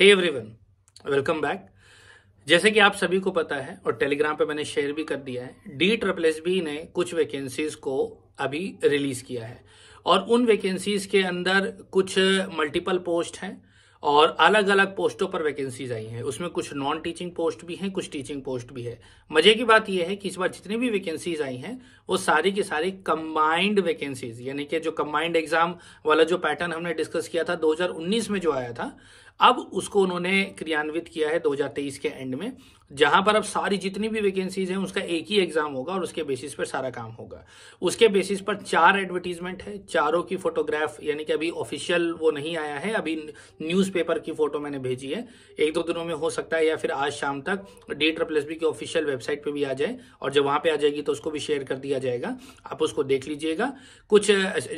hey everyone welcome back जैसे कि आप सभी को पता है और टेलीग्राम पे मैंने शेयर भी कर दिया है डी ट्रपल एस बी ने कुछ वैकेंसीज को अभी रिलीज किया है और उन वैकेंसीज के अंदर कुछ मल्टीपल पोस्ट हैं और अलग अलग पोस्टों पर वैकेंसीज आई हैं उसमें कुछ नॉन टीचिंग पोस्ट भी हैं कुछ टीचिंग पोस्ट भी है मजे की बात यह है कि इस बार जितनी भी वैकेंसीज आई हैं वो सारी की सारी कंबाइंड वैकेंसीज यानी कि जो कंबाइंड एग्जाम वाला जो पैटर्न हमने डिस्कस किया था 2019 में जो आया था अब उसको उन्होंने क्रियान्वित किया है 2023 के एंड में जहां पर अब सारी जितनी भी वैकेंसीज हैं उसका एक ही एग्जाम होगा और उसके बेसिस पर सारा काम होगा उसके बेसिस पर चार एडवर्टीजमेंट है चारों की फोटोग्राफ यानी कि अभी ऑफिशियल वो नहीं आया है अभी न्यूज न्यूज़पेपर की फोटो मैंने भेजी है एक दो दिनों में हो सकता है या फिर आज शाम तक डी ट्रपल एस बी की ऑफिशियल वेबसाइट पे भी आ जाए और जब वहां पे आ जाएगी तो उसको भी शेयर कर दिया जाएगा आप उसको देख लीजिएगा कुछ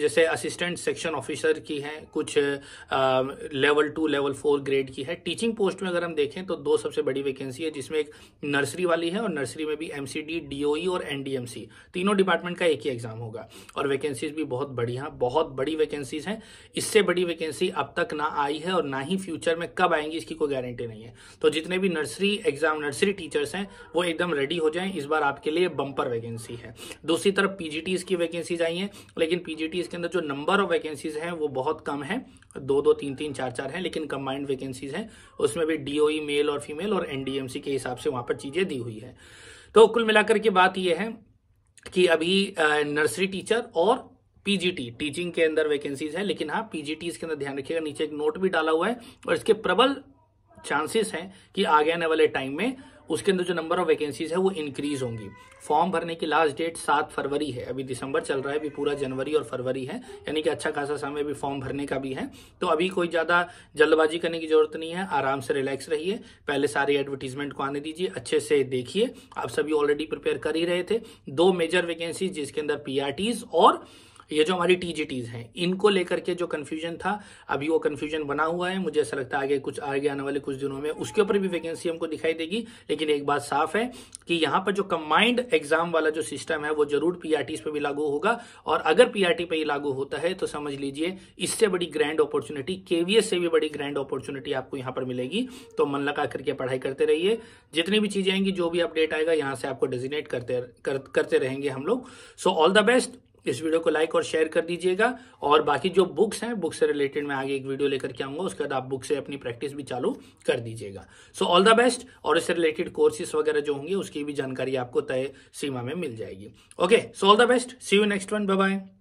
जैसे असिस्टेंट सेक्शन ऑफिसर की है कुछ आ, level two level four grade की है टीचिंग पोस्ट में अगर हम देखें तो दो सबसे बड़ी वैकेंसी है जिसमें एक नर्सरी वाली है और नर्सरी में भी एमसीडी डीओई e और एनडीएमसी तीनों डिपार्टमेंट का एक ही एग्जाम होगा और वैकेंसीज भी बहुत बढ़िया बहुत बड़ी वैकेंसीज हैं इससे बड़ी वैकेंसी अब तक ना आई है और ना ना ही फ्यूचर में कब आएंगी इसकी कोई गारंटी नहीं है तो जितने भी नर्सरी एग्जाम नर्सरी टीचर्स हैं वो एकदम रेडी हो जाएं इस बार आपके लिए बम्पर वैकेंसी है दूसरी तरफ पीजीटीज की वैकेंसी आई है लेकिन पीजीटीज के अंदर जो नंबर ऑफ वैकेंसीज है वो बहुत कम है दो दो तीन तीन चार चार है लेकिन कंबाइंड वैकेंसीज है उसमें भी डीओई मेल और फीमेल और एनडीएमसी के हिसाब से वहां पर चीजें दी हुई है तो कुल मिलाकर के बात यह है कि अभी नर्सरी टीचर और पीजीटी टीचिंग के अंदर वैकेंसीज है लेकिन हाँ पीजीटी इसके अंदर ध्यान रखिएगा नीचे एक नोट भी डाला हुआ है और इसके प्रबल चांसेस हैं कि आगे आने वाले टाइम में उसके अंदर जो नंबर ऑफ वैकेंसीज है वो इंक्रीज होंगी फॉर्म भरने की लास्ट डेट सात फरवरी है अभी दिसंबर चल रहा है अभी पूरा जनवरी और फरवरी है यानी कि अच्छा खासा समय अभी फॉर्म भरने का भी है तो अभी कोई ज़्यादा जल्दबाजी करने की जरूरत नहीं है आराम से रिलैक्स रहिए पहले सारी एडवर्टीजमेंट को आने दीजिए अच्छे से देखिए आप सभी ऑलरेडी प्रिपेयर कर ही रहे थे दो मेजर वैकेंसीज जिसके अंदर पी और ये जो हमारी टीजीटीज हैं इनको लेकर के जो कन्फ्यूजन था अभी वो कन्फ्यूजन बना हुआ है मुझे ऐसा लगता है आगे कुछ आगे आने वाले कुछ दिनों में उसके ऊपर भी वैकेंसी हमको दिखाई देगी लेकिन एक बात साफ है कि यहाँ पर जो कंबाइंड एग्जाम वाला जो सिस्टम है वो जरूर पीआरटी पे भी लागू होगा और अगर पीआरटी पे ही लागू होता है तो समझ लीजिए इससे बड़ी ग्रैंड अपॉर्चुनिटी केवीएस से भी बड़ी ग्रैंड अपॉर्चुनिटी आपको यहाँ पर मिलेगी तो मन लगा करके पढ़ाई करते रहिए जितनी भी चीजें आएंगी जो भी अपडेट आएगा यहाँ से आपको डेजिनेट करते करते रहेंगे हम लोग सो ऑल द बेस्ट इस वीडियो को लाइक और शेयर कर दीजिएगा और बाकी जो बुक्स हैं बुक्स से रिलेटेड मैं आगे एक वीडियो लेकर के आऊंगा उसके बाद आप बुक से अपनी प्रैक्टिस भी चालू कर दीजिएगा सो ऑल द बेस्ट और इससे रिलेटेड कोर्सेस वगैरह जो होंगे उसकी भी जानकारी आपको तय सीमा में मिल जाएगी okay so all the best see you next one bye bye